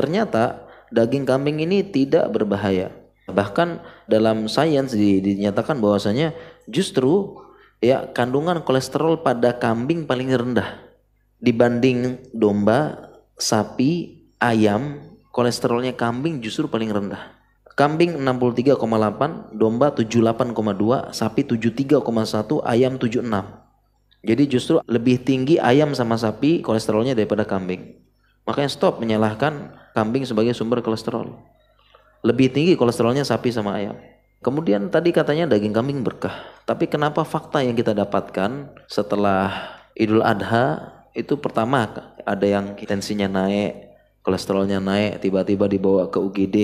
Ternyata daging kambing ini tidak berbahaya. Bahkan dalam sains dinyatakan bahwasanya justru ya kandungan kolesterol pada kambing paling rendah dibanding domba, sapi, ayam, kolesterolnya kambing justru paling rendah. Kambing 63,8, domba 78,2, sapi 73,1, ayam 76. Jadi justru lebih tinggi ayam sama sapi kolesterolnya daripada kambing. Makanya stop menyalahkan kambing sebagai sumber kolesterol. Lebih tinggi kolesterolnya sapi sama ayam. Kemudian tadi katanya daging kambing berkah. Tapi kenapa fakta yang kita dapatkan setelah Idul Adha itu pertama ada yang tensinya naik, kolesterolnya naik, tiba-tiba dibawa ke UGD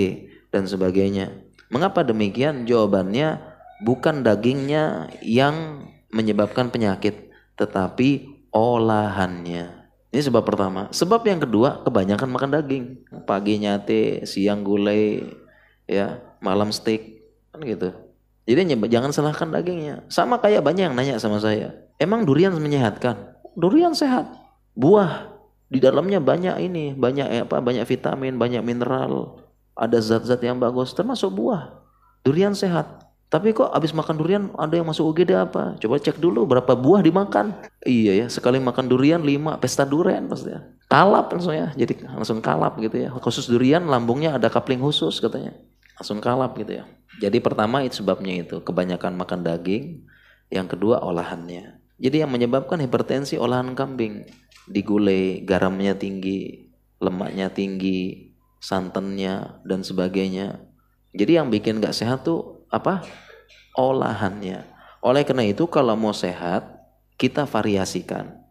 dan sebagainya. Mengapa demikian? Jawabannya bukan dagingnya yang menyebabkan penyakit, tetapi olahannya. Ini sebab pertama. Sebab yang kedua, kebanyakan makan daging pagi nyate, siang gulai, ya, malam steak, kan gitu. Jadi jangan salahkan dagingnya. Sama kayak banyak yang nanya sama saya. Emang durian menyehatkan? Durian sehat. Buah di dalamnya banyak ini, banyak eh, apa? Banyak vitamin, banyak mineral, ada zat-zat yang bagus termasuk buah. Durian sehat. Tapi kok abis makan durian ada yang masuk UGD apa? Coba cek dulu berapa buah dimakan. Iya ya, sekali makan durian 5 pesta durian pasti ya kalap langsung ya jadi langsung kalap gitu ya khusus durian lambungnya ada kapling khusus katanya langsung kalap gitu ya jadi pertama itu sebabnya itu kebanyakan makan daging yang kedua olahannya jadi yang menyebabkan hipertensi olahan kambing digule, garamnya tinggi lemaknya tinggi santannya dan sebagainya jadi yang bikin nggak sehat tuh apa olahannya oleh karena itu kalau mau sehat kita variasikan